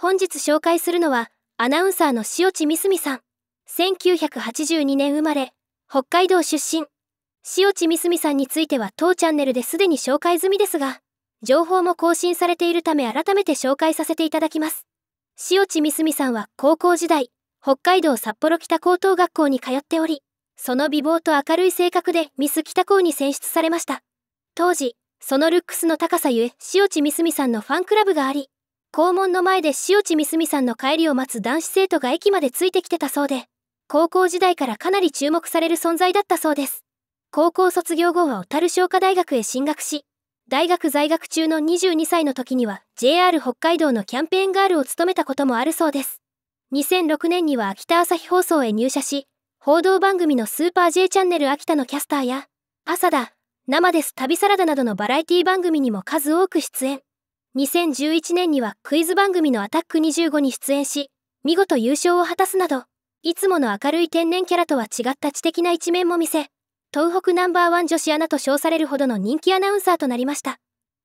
本日紹介するのは、アナウンサーの塩地みすみさん。1982年生まれ、北海道出身。塩地みすみさんについては当チャンネルですでに紹介済みですが、情報も更新されているため改めて紹介させていただきます。塩地みすみさんは高校時代、北海道札幌北高等学校に通っており、その美貌と明るい性格でミス北高に選出されました。当時、そのルックスの高さゆえ、塩地みすみさんのファンクラブがあり、校門の前で塩地美澄さんの帰りを待つ男子生徒が駅までついてきてたそうで、高校時代からかなり注目される存在だったそうです。高校卒業後は小樽商科大学へ進学し、大学在学中の22歳の時には JR 北海道のキャンペーンガールを務めたこともあるそうです。2006年には秋田朝日放送へ入社し、報道番組のスーパー J チャンネル秋田のキャスターや、朝だ、生です旅サラダなどのバラエティ番組にも数多く出演。2011年にはクイズ番組の「アタック25」に出演し見事優勝を果たすなどいつもの明るい天然キャラとは違った知的な一面も見せ東北ナンバーワン女子アナと称されるほどの人気アナウンサーとなりました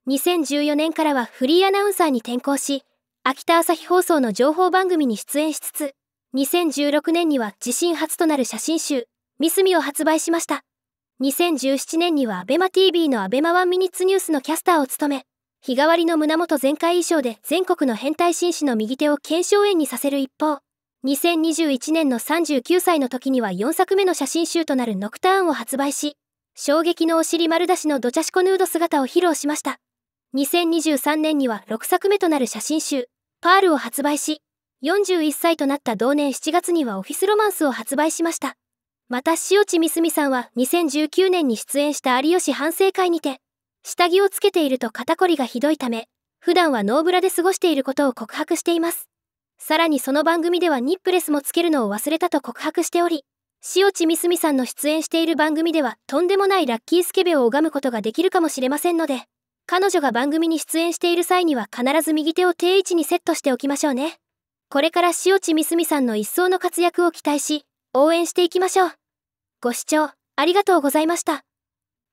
2014年からはフリーアナウンサーに転向し秋田朝日放送の情報番組に出演しつつ2016年には自身初となる写真集「ミスミ」を発売しました2017年には ABEMATV の ABEMA1 ミニッツニュースのキャスターを務め日替わりの胸元全開衣装で全国の変態紳士の右手を検証炎にさせる一方、2021年の39歳の時には4作目の写真集となるノクターンを発売し、衝撃のお尻丸出しのドチャシコヌード姿を披露しました。2023年には6作目となる写真集、パールを発売し、41歳となった同年7月にはオフィスロマンスを発売しました。また、塩地美澄さんは2019年に出演した有吉反省会にて、下着をつけていると肩こりがひどいため、普段はノーブラで過ごしていることを告白しています。さらにその番組ではニップレスもつけるのを忘れたと告白しており、塩地美澄さんの出演している番組ではとんでもないラッキースケベを拝むことができるかもしれませんので、彼女が番組に出演している際には必ず右手を定位置にセットしておきましょうね。これから塩地美澄さんの一層の活躍を期待し、応援していきましょう。ご視聴ありがとうございました。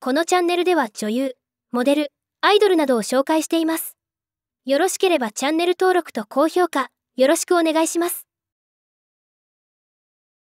このチャンネルでは女優、モデル、アイドルなどを紹介しています。よろしければチャンネル登録と高評価、よろしくお願いします。